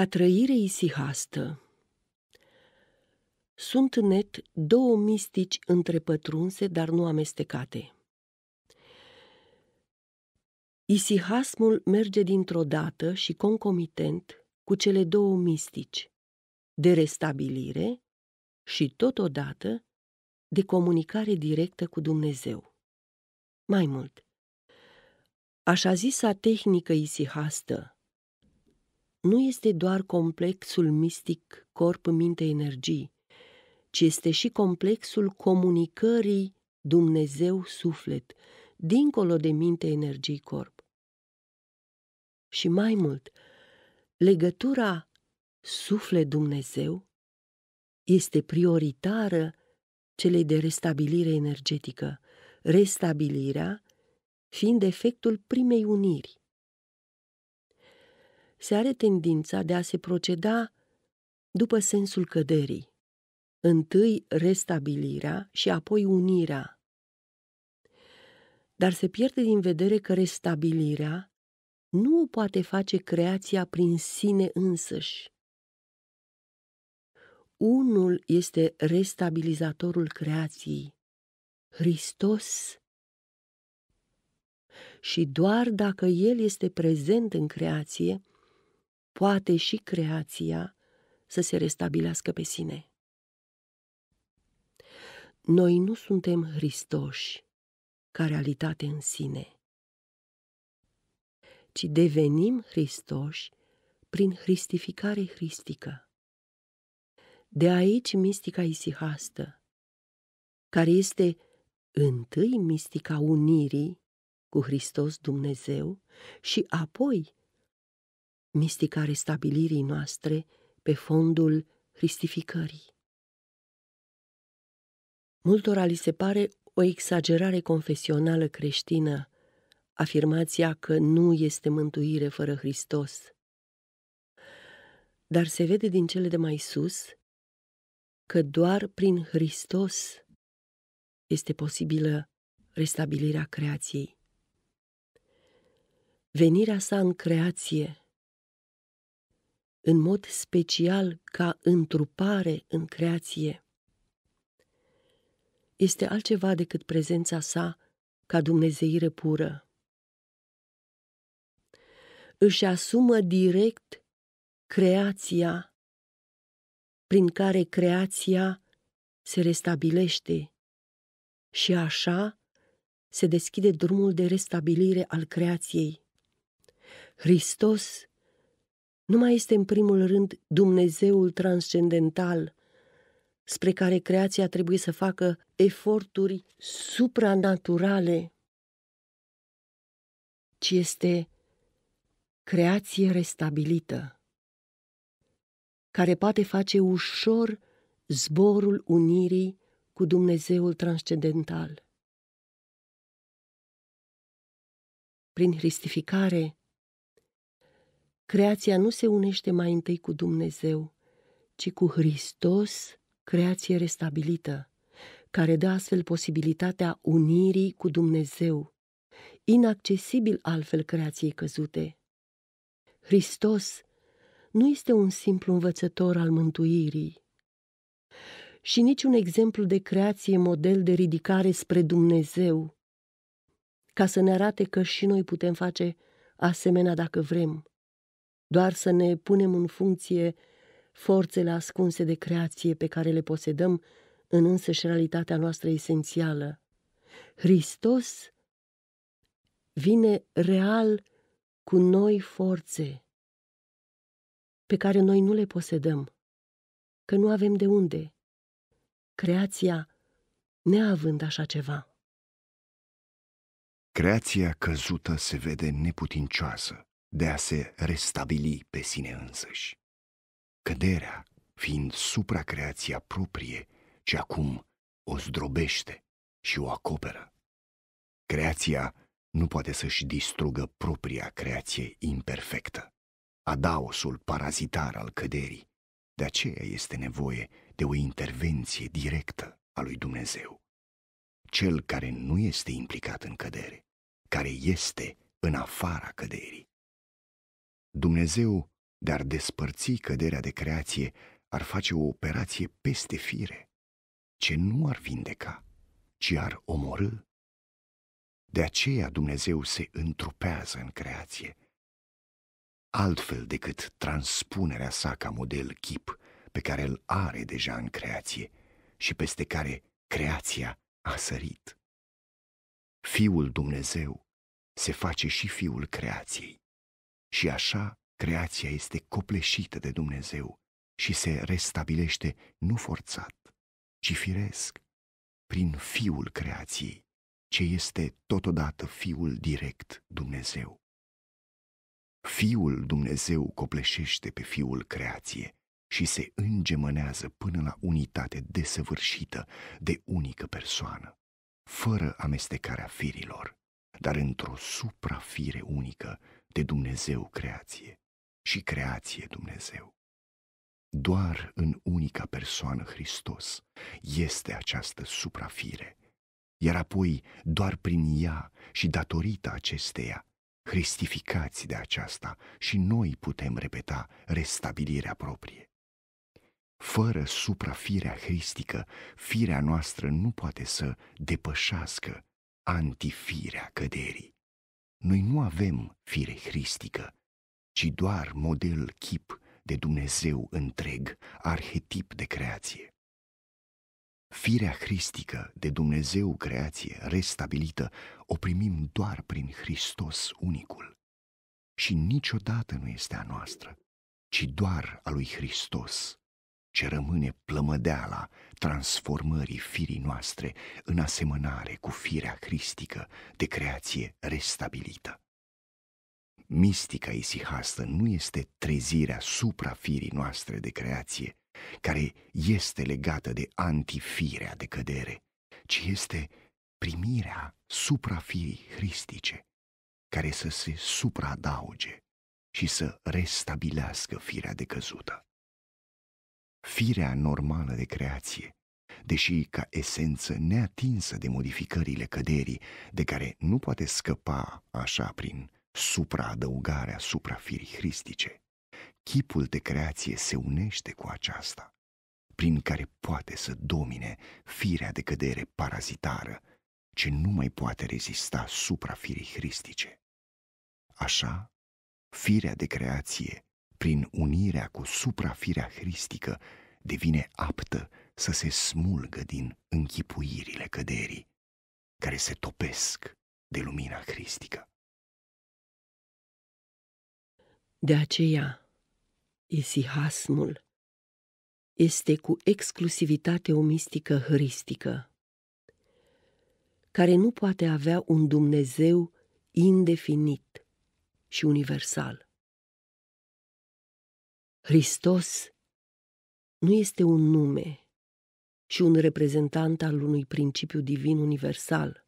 ca trăire isihastă. Sunt net două mistici întrepătrunse, dar nu amestecate. Isihasmul merge dintr-o dată și concomitent cu cele două mistici, de restabilire și totodată de comunicare directă cu Dumnezeu. Mai mult, așa zisa tehnică isihastă, nu este doar complexul mistic corp-minte-energii, ci este și complexul comunicării Dumnezeu-suflet, dincolo de minte-energii-corp. Și mai mult, legătura suflet-Dumnezeu este prioritară celei de restabilire energetică, restabilirea fiind efectul primei uniri se are tendința de a se proceda după sensul căderii. Întâi restabilirea și apoi unirea. Dar se pierde din vedere că restabilirea nu o poate face creația prin sine însăși. Unul este restabilizatorul creației, Hristos și doar dacă El este prezent în creație, poate și creația să se restabilească pe sine. Noi nu suntem Hristoși ca realitate în sine, ci devenim Hristoși prin hristificare hristică. De aici mistica isihastă, care este întâi mistica unirii cu Hristos Dumnezeu și apoi mistica restabilirii noastre pe fondul cristificării. Multora li se pare o exagerare confesională creștină afirmația că nu este mântuire fără Hristos. Dar se vede din cele de mai sus că doar prin Hristos este posibilă restabilirea creației. Venirea sa în creație în mod special ca întrupare în creație. Este altceva decât prezența sa ca dumnezeire pură. Își asumă direct creația, prin care creația se restabilește și așa se deschide drumul de restabilire al creației. Hristos nu mai este în primul rând Dumnezeul transcendental, spre care creația trebuie să facă eforturi supranaturale, ci este creație restabilită, care poate face ușor zborul unirii cu Dumnezeul transcendental. Prin hristificare, Creația nu se unește mai întâi cu Dumnezeu, ci cu Hristos, creație restabilită, care dă astfel posibilitatea unirii cu Dumnezeu, inaccesibil altfel creației căzute. Hristos nu este un simplu învățător al mântuirii și nici un exemplu de creație model de ridicare spre Dumnezeu, ca să ne arate că și noi putem face asemenea dacă vrem doar să ne punem în funcție forțele ascunse de creație pe care le posedăm în însăși realitatea noastră esențială. Hristos vine real cu noi forțe pe care noi nu le posedăm, că nu avem de unde, creația neavând așa ceva. Creația căzută se vede neputincioasă, de a se restabili pe sine însăși. Căderea fiind supracreația proprie ce acum o zdrobește și o acoperă. Creația nu poate să-și distrugă propria creație imperfectă, adaosul parazitar al căderii. De aceea este nevoie de o intervenție directă a lui Dumnezeu. Cel care nu este implicat în cădere, care este în afara căderii, Dumnezeu de-ar despărți căderea de creație, ar face o operație peste fire, ce nu ar vindeca, ci ar omorâ. De aceea Dumnezeu se întrupează în creație, altfel decât transpunerea sa ca model chip pe care îl are deja în creație și peste care creația a sărit. Fiul Dumnezeu se face și fiul creației. Și așa creația este copleșită de Dumnezeu și se restabilește nu forțat, ci firesc, prin Fiul creației, ce este totodată Fiul direct Dumnezeu. Fiul Dumnezeu copleșește pe Fiul creație și se îngemânează până la unitate desăvârșită de unică persoană, fără amestecarea firilor, dar într-o suprafire unică de Dumnezeu creație și creație Dumnezeu. Doar în unica persoană Hristos este această suprafire, iar apoi doar prin ea și datorită acesteia, hristificați de aceasta și noi putem repeta restabilirea proprie. Fără suprafirea hristică, firea noastră nu poate să depășească antifirea căderii. Noi nu avem fire hristică, ci doar model chip de Dumnezeu întreg, arhetip de creație. Firea hristică de Dumnezeu creație restabilită o primim doar prin Hristos unicul și niciodată nu este a noastră, ci doar a lui Hristos, ce rămâne plămădeala transformării firii noastre în asemănare cu firea cristică de creație restabilită. Mistica isihastă nu este trezirea suprafirii noastre de creație, care este legată de antifirea de cădere, ci este primirea suprafirii hristice, care să se supradauge și să restabilească firea decăzută firea normală de creație, deși ca esență neatinsă de modificările căderii, de care nu poate scăpa așa prin supraadăugarea suprafirii hristice. Chipul de creație se unește cu aceasta, prin care poate să domine firea de cădere parazitară, ce nu mai poate rezista suprafirii hristice. Așa, firea de creație prin unirea cu suprafirea hristică, devine aptă să se smulgă din închipuirile căderii, care se topesc de lumina hristică. De aceea, isihasmul este cu exclusivitate o mistică hristică, care nu poate avea un Dumnezeu indefinit și universal. Hristos nu este un nume, ci un reprezentant al unui principiu divin universal,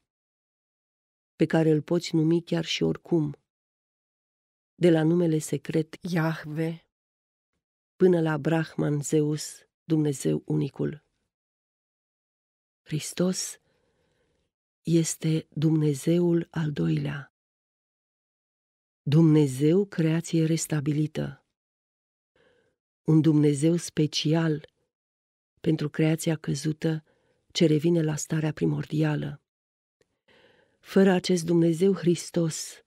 pe care îl poți numi chiar și oricum, de la numele secret Iahve până la Brahman Zeus, Dumnezeu unicul. Hristos este Dumnezeul al doilea. Dumnezeu creație restabilită un Dumnezeu special pentru creația căzută ce revine la starea primordială. Fără acest Dumnezeu Hristos,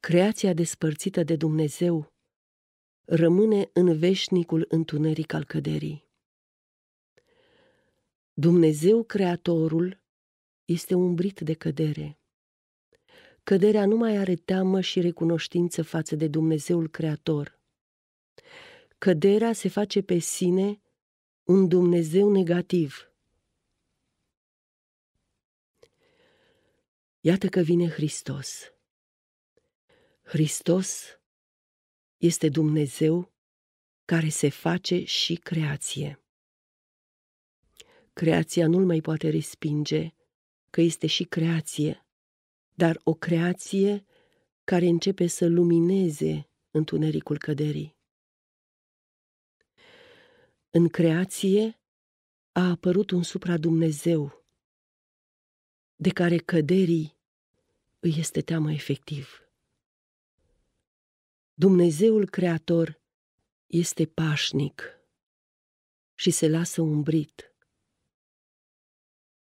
creația despărțită de Dumnezeu rămâne în veșnicul întuneric al căderii. Dumnezeu Creatorul este umbrit de cădere. Căderea nu mai are teamă și recunoștință față de Dumnezeul Creator – Căderea se face pe sine un Dumnezeu negativ. Iată că vine Hristos. Hristos este Dumnezeu care se face și creație. Creația nu-l mai poate respinge, că este și creație, dar o creație care începe să lumineze întunericul căderii. În creație a apărut un supra-Dumnezeu, de care căderii îi este teamă efectiv. Dumnezeul Creator este pașnic și se lasă umbrit.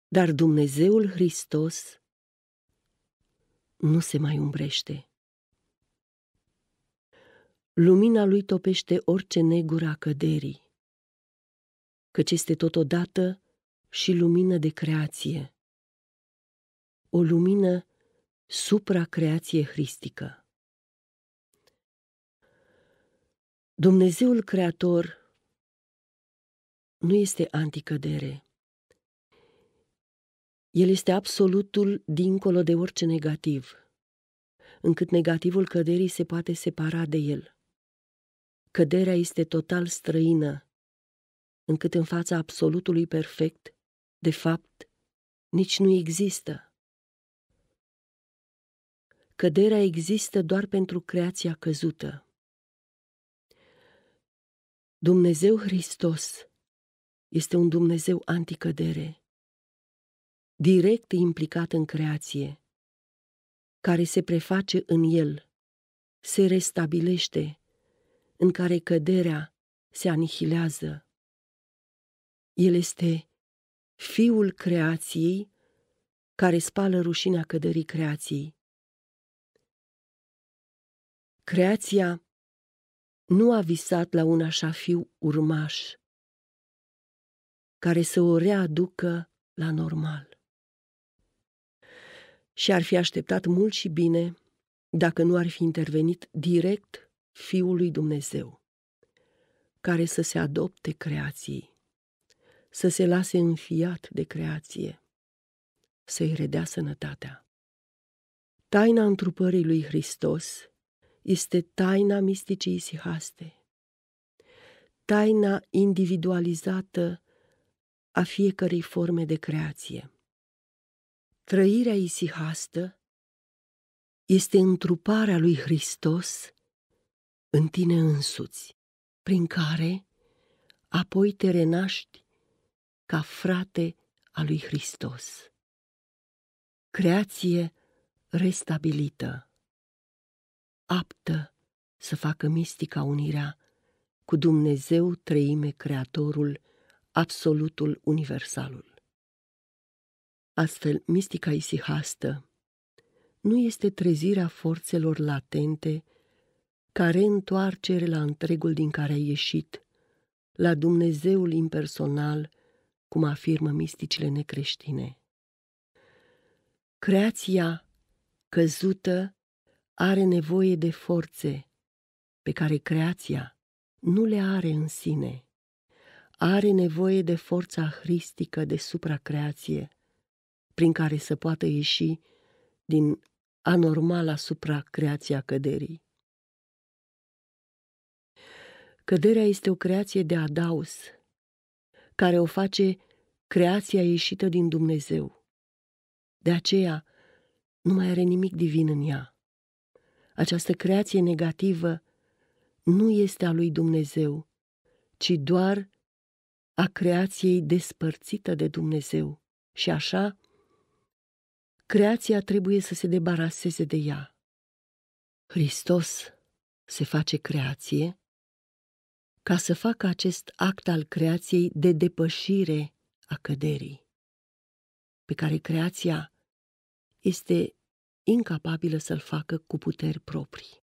Dar Dumnezeul Hristos nu se mai umbrește. Lumina lui topește orice negura căderii căci este totodată și lumină de creație. O lumină supracreație hristică. Dumnezeul Creator nu este anticădere. El este absolutul dincolo de orice negativ, încât negativul căderii se poate separa de el. Căderea este total străină încât în fața absolutului perfect, de fapt, nici nu există. Căderea există doar pentru creația căzută. Dumnezeu Hristos este un Dumnezeu anticădere, direct implicat în creație, care se preface în el, se restabilește, în care căderea se anihilează el este fiul creației care spală rușinea căderii creației. Creația nu a visat la un așa fiu urmaș care să o readucă la normal. Și ar fi așteptat mult și bine dacă nu ar fi intervenit direct Fiul lui Dumnezeu, care să se adopte creației să se lase înfiat de creație, să-i redea sănătatea. Taina întrupării lui Hristos este taina misticii isihaste, taina individualizată a fiecărei forme de creație. Trăirea isihastă este întruparea lui Hristos în tine însuți, prin care apoi te renaști ca frate al lui Hristos. Creație restabilită, aptă să facă mistica unirea cu Dumnezeu trăime Creatorul, absolutul universalul. Astfel, mistica isihastă nu este trezirea forțelor latente care întoarcere la întregul din care ai ieșit, la Dumnezeul impersonal cum afirmă misticile necreștine. Creația căzută are nevoie de forțe pe care creația nu le are în sine. Are nevoie de forța hristică de supracreație, prin care să poată ieși din anormala supracreația căderii. Căderea este o creație de adaus care o face creația ieșită din Dumnezeu. De aceea, nu mai are nimic divin în ea. Această creație negativă nu este a lui Dumnezeu, ci doar a creației despărțită de Dumnezeu. Și așa, creația trebuie să se debaraseze de ea. Hristos se face creație ca să facă acest act al creației de depășire a căderii, pe care creația este incapabilă să-l facă cu puteri proprii.